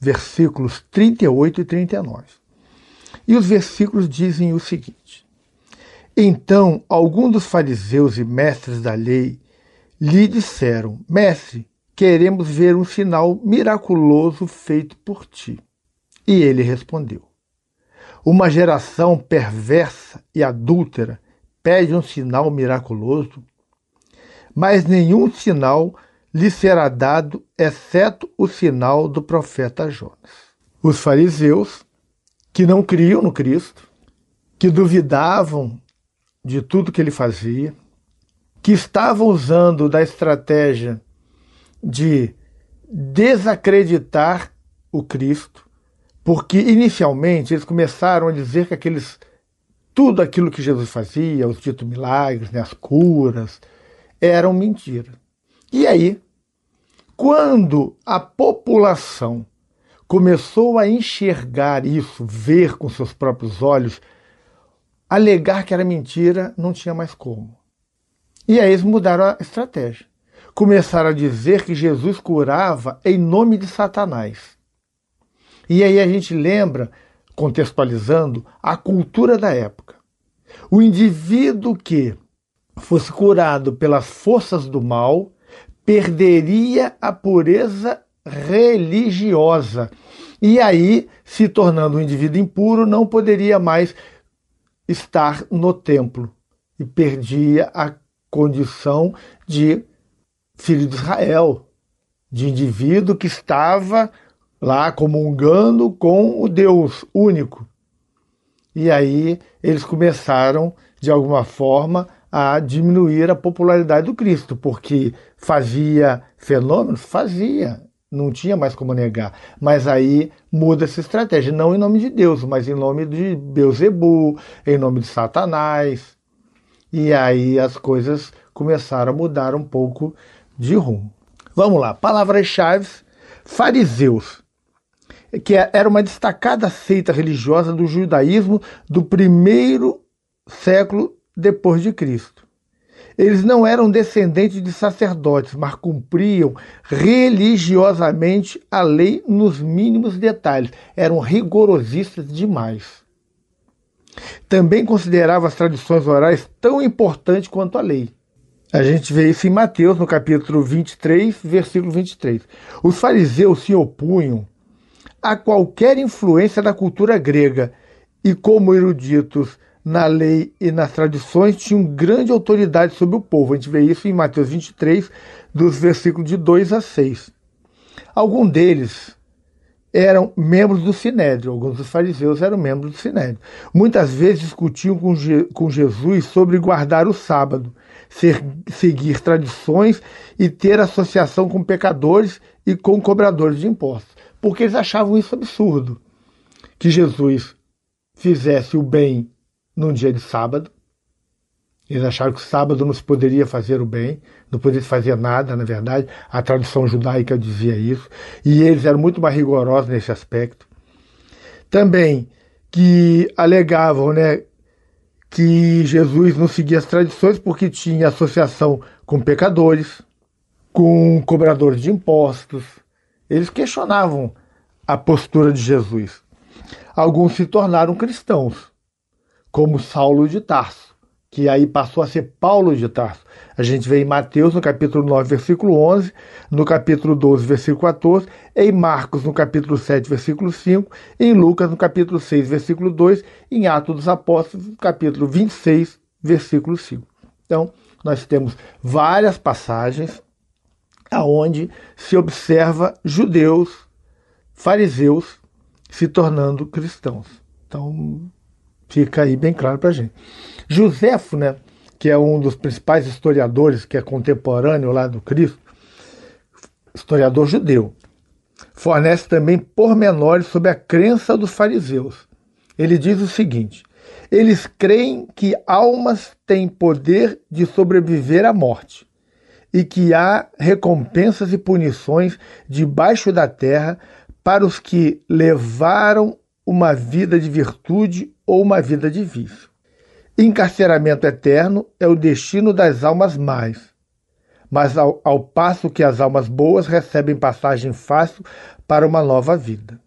versículos 38 e 39. E os versículos dizem o seguinte: Então algum dos fariseus e mestres da lei lhe disseram: Mestre, queremos ver um sinal miraculoso feito por ti. E ele respondeu: Uma geração perversa e adúltera pede um sinal miraculoso, mas nenhum sinal lhe será dado, exceto o sinal do profeta Jonas. Os fariseus, que não criam no Cristo, que duvidavam de tudo que ele fazia, que estavam usando da estratégia de desacreditar o Cristo, porque inicialmente eles começaram a dizer que aqueles tudo aquilo que Jesus fazia, os ditos milagres, né, as curas, eram mentira. E aí quando a população começou a enxergar isso, ver com seus próprios olhos, alegar que era mentira, não tinha mais como. E aí eles mudaram a estratégia. Começaram a dizer que Jesus curava em nome de Satanás. E aí a gente lembra, contextualizando, a cultura da época. O indivíduo que fosse curado pelas forças do mal perderia a pureza religiosa. E aí, se tornando um indivíduo impuro, não poderia mais estar no templo e perdia a condição de filho de Israel, de indivíduo que estava lá comungando com o Deus único. E aí eles começaram, de alguma forma, a diminuir a popularidade do Cristo, porque fazia fenômenos? Fazia, não tinha mais como negar. Mas aí muda essa estratégia, não em nome de Deus, mas em nome de Beuzebu, em nome de Satanás. E aí as coisas começaram a mudar um pouco de rumo. Vamos lá, palavras-chave: fariseus, que é, era uma destacada seita religiosa do judaísmo do primeiro século depois de Cristo. Eles não eram descendentes de sacerdotes, mas cumpriam religiosamente a lei nos mínimos detalhes. Eram rigorosistas demais. Também considerava as tradições orais tão importantes quanto a lei. A gente vê isso em Mateus, no capítulo 23, versículo 23. Os fariseus se opunham a qualquer influência da cultura grega e, como eruditos na lei e nas tradições, tinham grande autoridade sobre o povo. A gente vê isso em Mateus 23, dos versículos de 2 a 6. Alguns deles eram membros do Sinédrio, alguns dos fariseus eram membros do Sinédrio. Muitas vezes discutiam com, Je com Jesus sobre guardar o sábado, ser, seguir tradições e ter associação com pecadores e com cobradores de impostos, porque eles achavam isso absurdo que Jesus fizesse o bem num dia de sábado. Eles acharam que o sábado não se poderia fazer o bem, não poderia fazer nada, na verdade. A tradição judaica dizia isso. E eles eram muito mais rigorosos nesse aspecto. Também que alegavam né, que Jesus não seguia as tradições porque tinha associação com pecadores, com cobradores de impostos. Eles questionavam a postura de Jesus. Alguns se tornaram cristãos como Saulo de Tarso, que aí passou a ser Paulo de Tarso. A gente vê em Mateus, no capítulo 9, versículo 11, no capítulo 12, versículo 14, em Marcos, no capítulo 7, versículo 5, em Lucas, no capítulo 6, versículo 2, em Atos dos Apóstolos, no capítulo 26, versículo 5. Então, nós temos várias passagens aonde se observa judeus, fariseus se tornando cristãos. Então, Fica aí bem claro para a gente. Josefo, né, que é um dos principais historiadores, que é contemporâneo lá do Cristo, historiador judeu, fornece também pormenores sobre a crença dos fariseus. Ele diz o seguinte: eles creem que almas têm poder de sobreviver à morte e que há recompensas e punições debaixo da terra para os que levaram uma vida de virtude ou uma vida de vício. Encarceramento eterno é o destino das almas más. Mas ao, ao passo que as almas boas recebem passagem fácil para uma nova vida.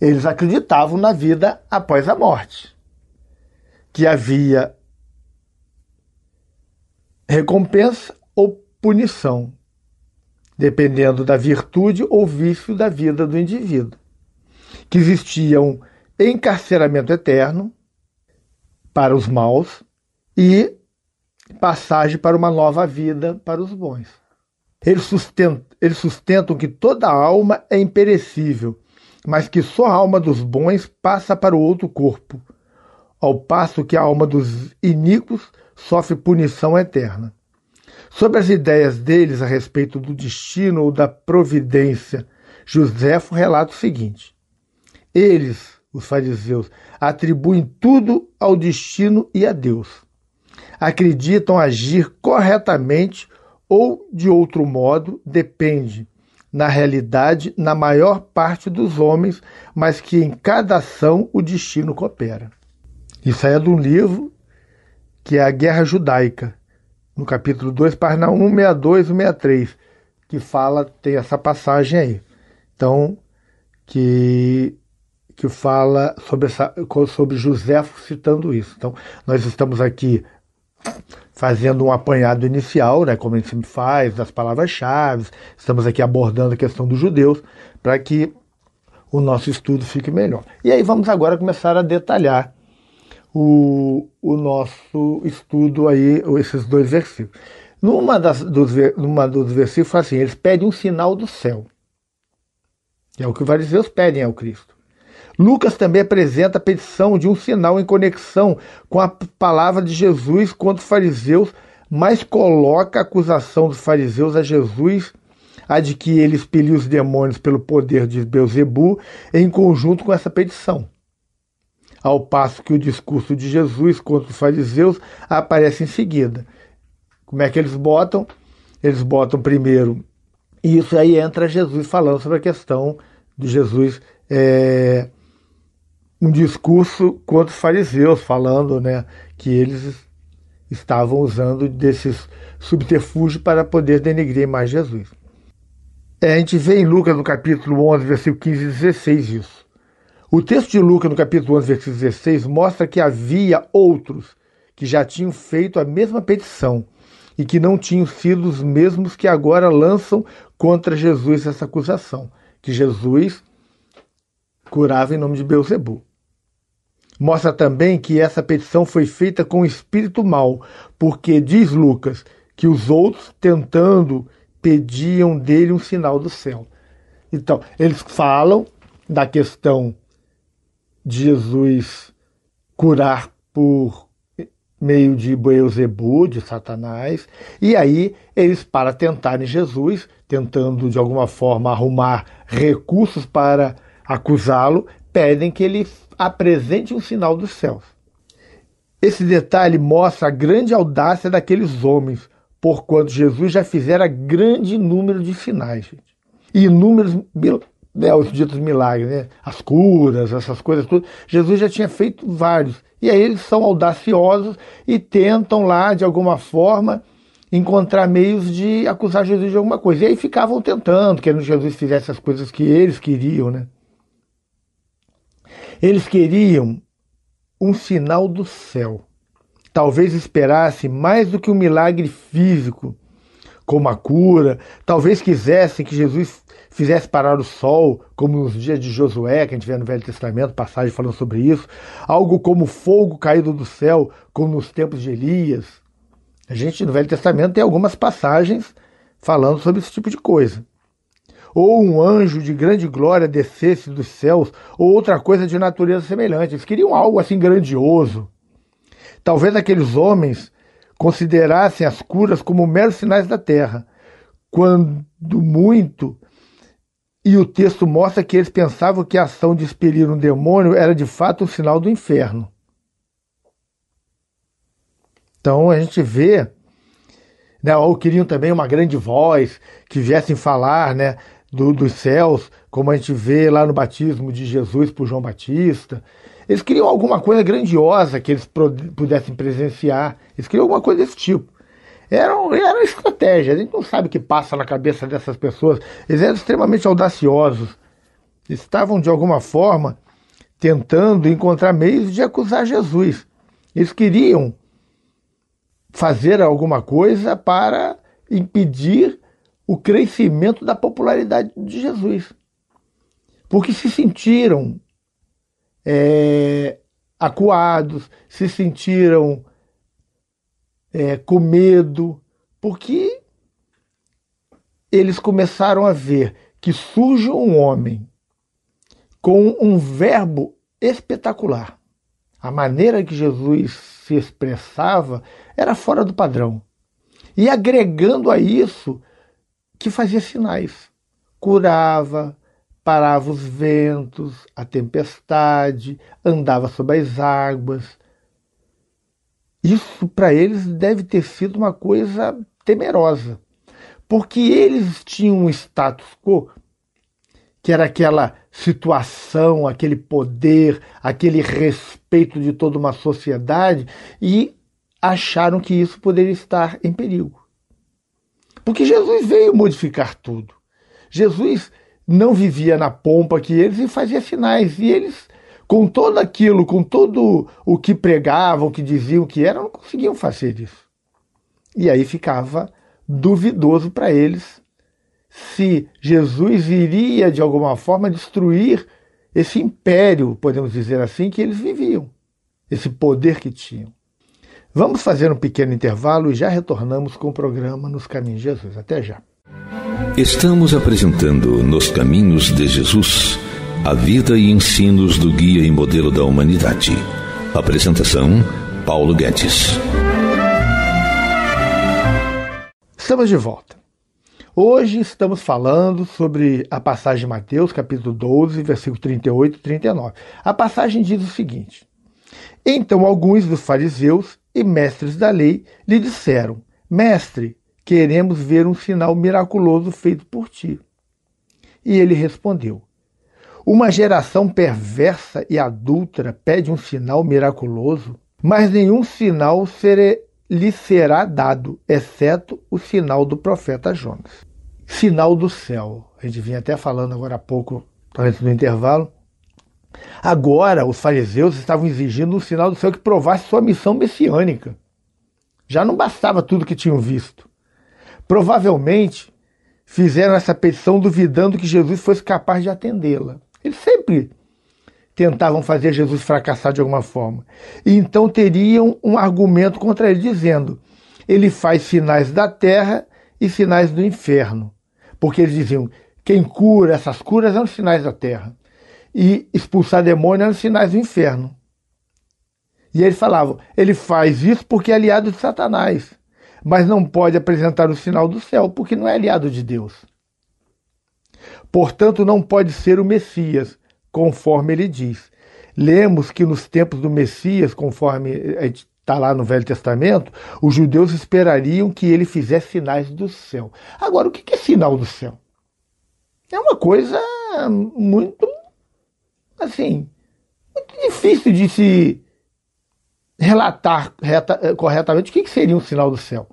Eles acreditavam na vida após a morte, que havia recompensa ou punição, dependendo da virtude ou vício da vida do indivíduo, que existiam encarceramento eterno para os maus e passagem para uma nova vida para os bons. Eles sustentam, eles sustentam que toda alma é imperecível, mas que só a alma dos bons passa para o outro corpo, ao passo que a alma dos iníquos sofre punição eterna. Sobre as ideias deles a respeito do destino ou da providência, Joséfo relata o seguinte: Eles, os fariseus, atribuem tudo ao destino e a Deus. Acreditam agir corretamente ou de outro modo, depende, na realidade, na maior parte dos homens, mas que em cada ação o destino coopera. Isso aí é de um livro que é a Guerra Judaica, no capítulo 2, página 162 e 163, que fala, tem essa passagem aí. Então, que que fala sobre, essa, sobre José citando isso. Então, nós estamos aqui fazendo um apanhado inicial, né, como a gente sempre faz, das palavras-chave, estamos aqui abordando a questão dos judeus, para que o nosso estudo fique melhor. E aí vamos agora começar a detalhar o, o nosso estudo aí, esses dois versículos. Numa, das, dos, numa dos versículos fala assim, eles pedem um sinal do céu. É o que vários judeus pedem ao Cristo. Lucas também apresenta a petição de um sinal em conexão com a palavra de Jesus contra os fariseus, mas coloca a acusação dos fariseus a Jesus a de que ele expeliu os demônios pelo poder de Beuzebu, em conjunto com essa petição. Ao passo que o discurso de Jesus contra os fariseus aparece em seguida. Como é que eles botam? Eles botam primeiro, e isso aí entra Jesus falando sobre a questão de Jesus é, um discurso contra os fariseus, falando né, que eles estavam usando desses subterfúgios para poder denegrir mais Jesus. É, a gente vê em Lucas, no capítulo 11, versículo 15 e 16, isso. O texto de Lucas, no capítulo 11, versículo 16, mostra que havia outros que já tinham feito a mesma petição e que não tinham sido os mesmos que agora lançam contra Jesus essa acusação, que Jesus curava em nome de Beuzebu. Mostra também que essa petição foi feita com espírito mau, porque diz Lucas que os outros, tentando, pediam dele um sinal do céu. Então, eles falam da questão de Jesus curar por meio de Beuzebu, de Satanás, e aí eles, para tentarem Jesus, tentando de alguma forma arrumar recursos para acusá-lo, pedem que ele apresente um sinal dos céus. Esse detalhe mostra a grande audácia daqueles homens, porquanto Jesus já fizera grande número de sinais. Gente. E inúmeros né, os ditos milagres, né? as curas, essas coisas tudo. Jesus já tinha feito vários. E aí eles são audaciosos e tentam lá, de alguma forma, encontrar meios de acusar Jesus de alguma coisa. E aí ficavam tentando, querendo que Jesus fizesse as coisas que eles queriam, né? Eles queriam um sinal do céu. Talvez esperassem mais do que um milagre físico, como a cura. Talvez quisessem que Jesus fizesse parar o sol, como nos dias de Josué, que a gente vê no Velho Testamento, passagem falando sobre isso. Algo como fogo caído do céu, como nos tempos de Elias. A gente no Velho Testamento tem algumas passagens falando sobre esse tipo de coisa ou um anjo de grande glória descesse dos céus, ou outra coisa de natureza semelhante. Eles queriam algo assim grandioso. Talvez aqueles homens considerassem as curas como meros sinais da terra, quando muito, e o texto mostra que eles pensavam que a ação de expelir um demônio era de fato um sinal do inferno. Então a gente vê, né, ou queriam também uma grande voz que viessem falar, né, do, dos céus, como a gente vê lá no batismo de Jesus por João Batista. Eles queriam alguma coisa grandiosa que eles pudessem presenciar. Eles queriam alguma coisa desse tipo. Era, era uma estratégia. A gente não sabe o que passa na cabeça dessas pessoas. Eles eram extremamente audaciosos. estavam, de alguma forma, tentando encontrar meios de acusar Jesus. Eles queriam fazer alguma coisa para impedir o crescimento da popularidade de Jesus. Porque se sentiram é, acuados, se sentiram é, com medo, porque eles começaram a ver que surge um homem com um verbo espetacular. A maneira que Jesus se expressava era fora do padrão. E agregando a isso, que fazia sinais, curava, parava os ventos, a tempestade, andava sobre as águas. Isso para eles deve ter sido uma coisa temerosa, porque eles tinham um status quo que era aquela situação, aquele poder, aquele respeito de toda uma sociedade e acharam que isso poderia estar em perigo. Porque Jesus veio modificar tudo. Jesus não vivia na pompa que eles e fazia sinais. E eles, com todo aquilo, com todo o que pregavam, o que diziam que eram, não conseguiam fazer isso. E aí ficava duvidoso para eles se Jesus iria, de alguma forma, destruir esse império, podemos dizer assim, que eles viviam, esse poder que tinham. Vamos fazer um pequeno intervalo e já retornamos com o programa Nos Caminhos de Jesus. Até já. Estamos apresentando Nos Caminhos de Jesus a vida e ensinos do guia e modelo da humanidade. Apresentação Paulo Guedes. Estamos de volta. Hoje estamos falando sobre a passagem de Mateus, capítulo 12, versículo 38 e 39. A passagem diz o seguinte: Então alguns dos fariseus e mestres da lei lhe disseram: Mestre, queremos ver um sinal miraculoso feito por ti. E ele respondeu: Uma geração perversa e adúltera pede um sinal miraculoso, mas nenhum sinal lhe será dado, exceto o sinal do profeta Jonas. Sinal do céu. A gente vinha até falando agora há pouco, antes do intervalo, Agora, os fariseus estavam exigindo um sinal do céu que provasse sua missão messiânica. Já não bastava tudo que tinham visto. Provavelmente fizeram essa petição duvidando que Jesus fosse capaz de atendê-la. Eles sempre tentavam fazer Jesus fracassar de alguma forma. E então teriam um argumento contra ele, dizendo: ele faz sinais da terra e sinais do inferno. Porque eles diziam: quem cura essas curas são os sinais da terra e expulsar demônios eram sinais do inferno. E eles falavam, ele faz isso porque é aliado de Satanás, mas não pode apresentar o sinal do céu porque não é aliado de Deus. Portanto, não pode ser o Messias, conforme ele diz. Lemos que nos tempos do Messias, conforme está lá no Velho Testamento, os judeus esperariam que ele fizesse sinais do céu. Agora, o que é sinal do céu? É uma coisa muito assim, muito difícil de se relatar reta, eh, corretamente o que, que, seria um sinal do céu.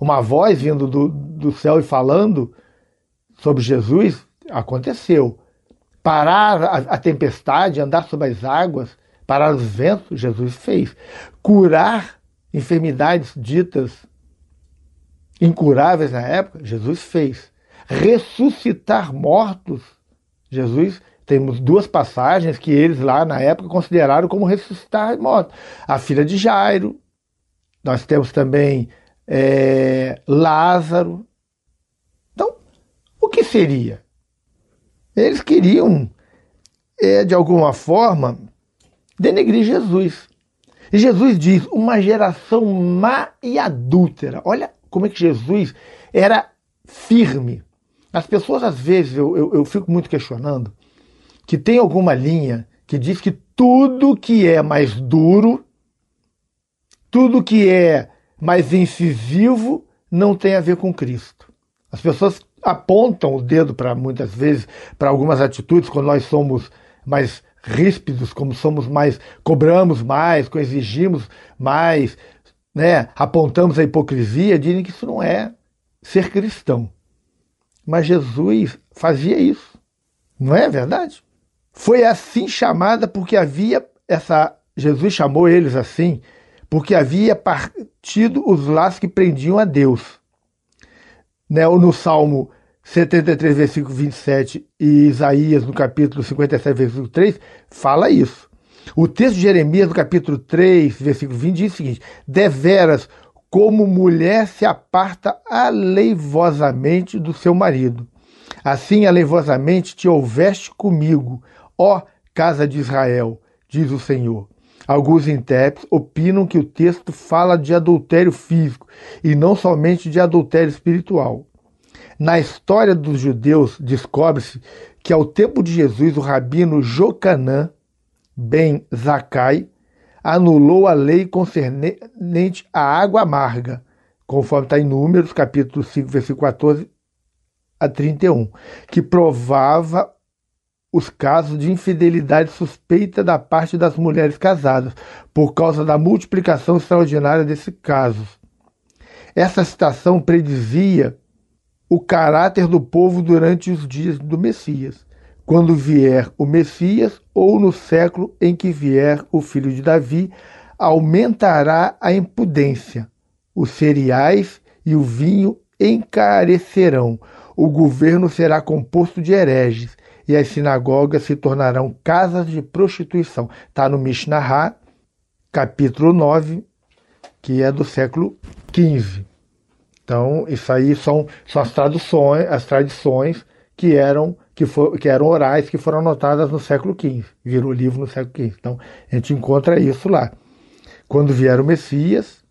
Uma voz vindo do, do céu e falando sobre Jesus aconteceu. Parar a, a tempestade, andar sobre as águas, parar os ventos, Jesus fez. Curar enfermidades ditas incuráveis na época, Jesus fez. Ressuscitar mortos, Jesus temos duas passagens que eles lá na época consideraram como ressuscitar mortos. A filha de Jairo, nós temos também é, Lázaro. Então, o que seria? Eles queriam, é, de alguma forma, denegrir Jesus. E Jesus diz, uma geração má e adúltera. Olha como é que Jesus era firme. As pessoas, às vezes, eu, eu, eu fico muito questionando, que tem alguma linha que diz que tudo que é mais duro, tudo que é mais incisivo, não tem a ver com Cristo. As pessoas apontam o dedo para muitas vezes para algumas atitudes quando nós somos mais ríspidos, como somos mais cobramos mais, exigimos mais, né, apontamos a hipocrisia, dizem que isso não é ser cristão. Mas Jesus fazia isso. Não é verdade? Foi assim chamada porque havia essa Jesus chamou eles assim, porque havia partido os laços que prendiam a Deus. Né? No Salmo 73, versículo 27 e Isaías, no capítulo 57, versículo 3, fala isso. O texto de Jeremias, no capítulo 3, versículo 20, diz o seguinte: Deveras, como mulher se aparta aleivosamente do seu marido, assim aleivosamente te houveste comigo, Ó casa de Israel, diz o Senhor. Alguns intérpretes opinam que o texto fala de adultério físico e não somente de adultério espiritual. Na história dos judeus, descobre-se que ao tempo de Jesus, o rabino Jocanã ben Zakai anulou a lei concernente à água amarga, conforme está em Números, capítulo 5, versículo 14 a 31, que provava os casos de infidelidade suspeita da parte das mulheres casadas, por causa da multiplicação extraordinária desses casos. Essa citação predizia o caráter do povo durante os dias do Messias, quando vier o Messias ou no século em que vier o filho de Davi, aumentará a impudência. Os cereais e o vinho encarecerão. O governo será composto de hereges e as sinagogas se tornarão casas de prostituição. Está no Mishnah, capítulo 9, que é do século XV. Então, isso aí são, são as traduções, as tradições que eram que, for, que eram orais que foram anotadas no século XV, virou livro no século XV. Então, a gente encontra isso lá. Quando vier o Messias,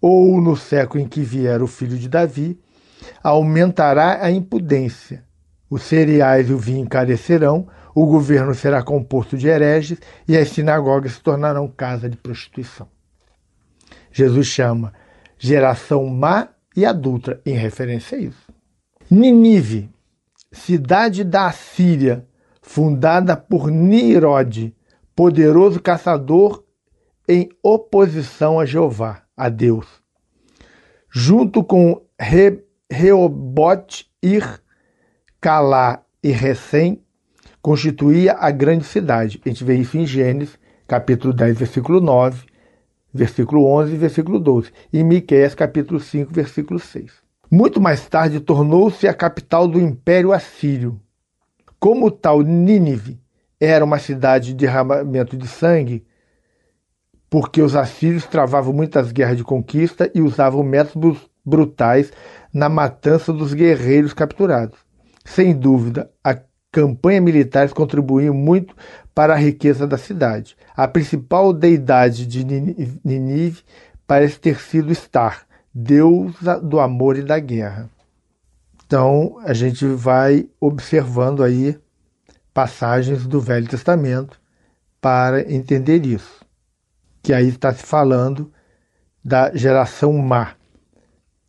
ou no século em que vier o filho de Davi, aumentará a impudência os cereais e o vinho encarecerão, o governo será composto de hereges e as sinagogas se tornarão casa de prostituição. Jesus chama geração má e adulta em referência a isso. Ninive, cidade da Assíria, fundada por Nirod, poderoso caçador em oposição a Jeová, a Deus. Junto com Re Reobote Ir Calá e Recém constituía a grande cidade. A gente vê isso em Gênesis, capítulo 10, versículo 9, versículo 11 e versículo 12, e em capítulo 5, versículo 6. Muito mais tarde tornou-se a capital do Império Assírio. Como tal, Nínive era uma cidade de derramamento de sangue, porque os assírios travavam muitas guerras de conquista e usavam métodos brutais na matança dos guerreiros capturados. Sem dúvida, a campanha militar contribuiu muito para a riqueza da cidade. A principal deidade de Ninive parece ter sido Star, deusa do amor e da guerra. Então, a gente vai observando aí passagens do Velho Testamento para entender isso. Que aí está se falando da geração má.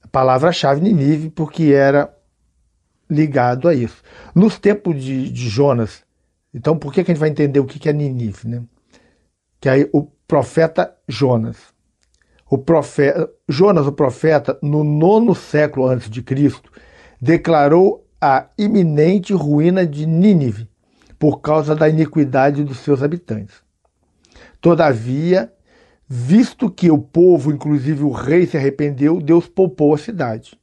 A palavra-chave Ninive, porque era ligado a isso. Nos tempos de, de Jonas, então por que, que, a gente vai entender o que, que é Ninive? Né? Que aí o profeta Jonas. O profeta, Jonas, o profeta, no nono século antes de Cristo, declarou a iminente ruína de Nínive por causa da iniquidade dos seus habitantes. Todavia, visto que o povo, inclusive o rei, se arrependeu, Deus poupou a cidade.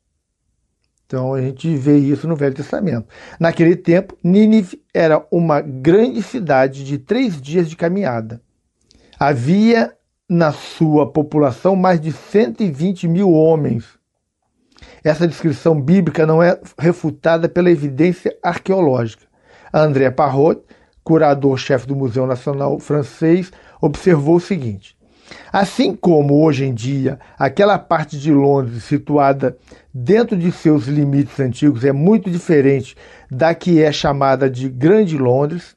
Então a gente vê isso no Velho Testamento. Naquele tempo, Nínive era uma grande cidade de três dias de caminhada. Havia na sua população mais de 120 mil homens. Essa descrição bíblica não é refutada pela evidência arqueológica. André Parrot, curador-chefe do Museu Nacional Francês, observou o seguinte: Assim como hoje em dia aquela parte de Londres situada dentro de seus limites antigos é muito diferente da que é chamada de Grande Londres,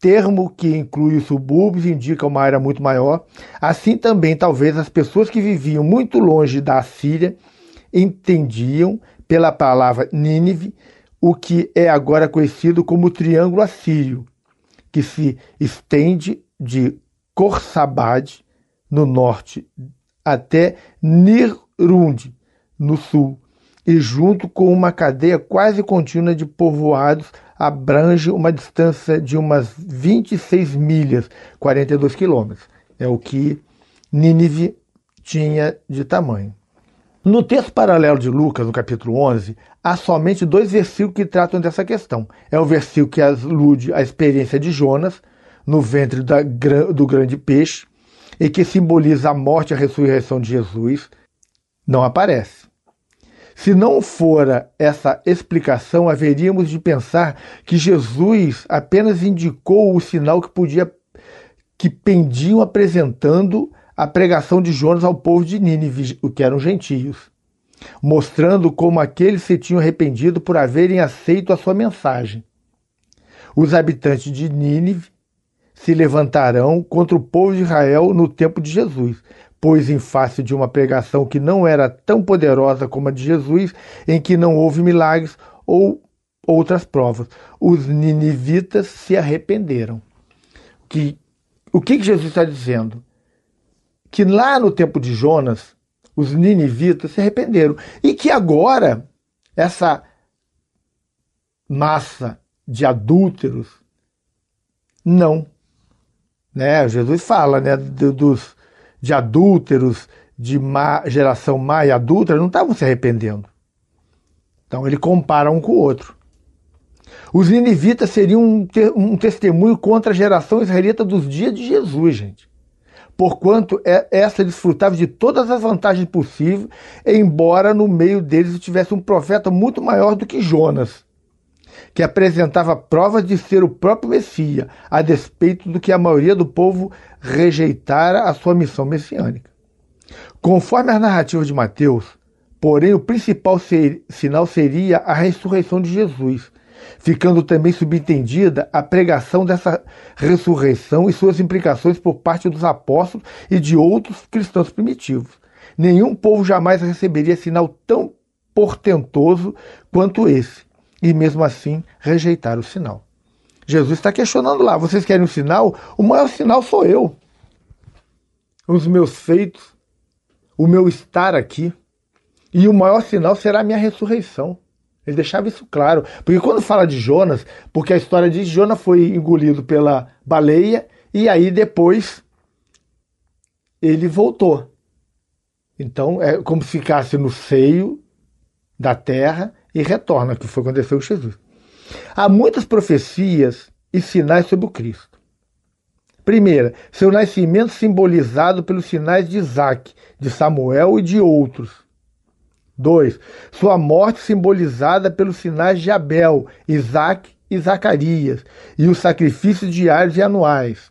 termo que inclui os subúrbios indica uma área muito maior. Assim também, talvez as pessoas que viviam muito longe da Síria entendiam pela palavra Nínive o que é agora conhecido como Triângulo Assírio, que se estende de Khorsabad, no norte, até Nirund, no sul, e junto com uma cadeia quase contínua de povoados, abrange uma distância de umas 26 milhas, 42 quilômetros. É o que Nínive tinha de tamanho. No texto paralelo de Lucas, no capítulo 11, há somente dois versículos que tratam dessa questão. É o versículo que alude à experiência de Jonas, no ventre da, do grande peixe e que simboliza a morte e a ressurreição de Jesus, não aparece. Se não fora essa explicação, haveríamos de pensar que Jesus apenas indicou o sinal que podia que pendiam apresentando a pregação de Jonas ao povo de Nínive, o que eram gentios, mostrando como aqueles se tinham arrependido por haverem aceito a sua mensagem. Os habitantes de Nínive se levantarão contra o povo de Israel no tempo de Jesus, pois em face de uma pregação que não era tão poderosa como a de Jesus, em que não houve milagres ou outras provas, os ninivitas se arrependeram. Que, o que Jesus está dizendo? Que lá no tempo de Jonas, os ninivitas se arrependeram. E que agora, essa massa de adúlteros não né? Jesus fala né, de, dos, de adúlteros, de má, geração má e adúltera, não estavam se arrependendo. Então ele compara um com o outro. Os ninivitas seriam um, um testemunho contra a geração israelita dos dias de Jesus, gente. Porquanto é, essa desfrutava de todas as vantagens possíveis, embora no meio deles tivesse um profeta muito maior do que Jonas que apresentava prova de ser o próprio Messias, a despeito do que a maioria do povo rejeitara a sua missão messiânica. Conforme as narrativas de Mateus, porém, o principal ser, sinal seria a ressurreição de Jesus, ficando também subentendida a pregação dessa ressurreição e suas implicações por parte dos apóstolos e de outros cristãos primitivos. Nenhum povo jamais receberia sinal tão portentoso quanto esse e mesmo assim rejeitar o sinal. Jesus está questionando lá: vocês querem um sinal? O maior sinal sou eu. Os meus feitos, o meu estar aqui. E o maior sinal será a minha ressurreição. Ele deixava isso claro. Porque quando fala de Jonas, porque a história de Jonas foi engolido pela baleia e aí depois ele voltou. Então é como se ficasse no seio da terra e retorna, que foi o que aconteceu com Jesus. Há muitas profecias e sinais sobre o Cristo. Primeira, seu nascimento simbolizado pelos sinais de Isaac, de Samuel e de outros. Dois, Sua morte simbolizada pelos sinais de Abel, Isaac e Zacarias, e os sacrifícios diários e anuais.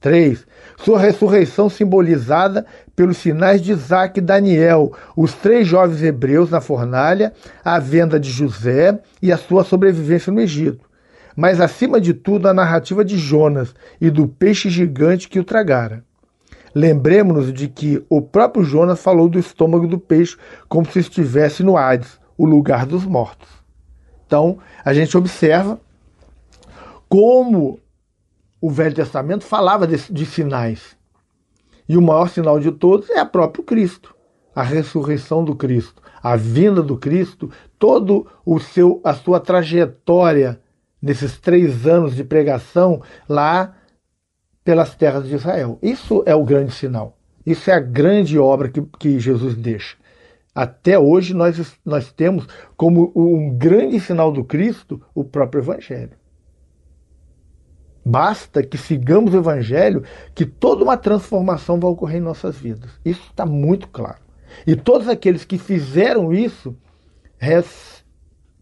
3. Sua ressurreição simbolizada pelos sinais de Isaac e Daniel, os três jovens hebreus na fornalha, a venda de José e a sua sobrevivência no Egito. Mas, acima de tudo, a narrativa de Jonas e do peixe gigante que o tragara. Lembremos-nos de que o próprio Jonas falou do estômago do peixe como se estivesse no Hades, o lugar dos mortos. Então, a gente observa como o Velho Testamento falava de, de sinais e o maior sinal de todos é o próprio Cristo, a ressurreição do Cristo, a vinda do Cristo, todo o seu a sua trajetória nesses três anos de pregação lá pelas terras de Israel. Isso é o grande sinal. Isso é a grande obra que, que Jesus deixa. Até hoje nós, nós temos como um grande sinal do Cristo o próprio Evangelho. Basta que sigamos o Evangelho, que toda uma transformação vai ocorrer em nossas vidas. Isso está muito claro. E todos aqueles que fizeram isso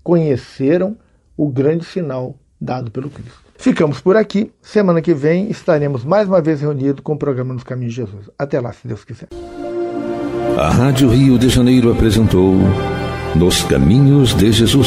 reconheceram o grande sinal dado pelo Cristo. Ficamos por aqui. Semana que vem estaremos mais uma vez reunidos com o programa Nos Caminhos de Jesus. Até lá, se Deus quiser. A Rádio Rio de Janeiro apresentou Nos Caminhos de Jesus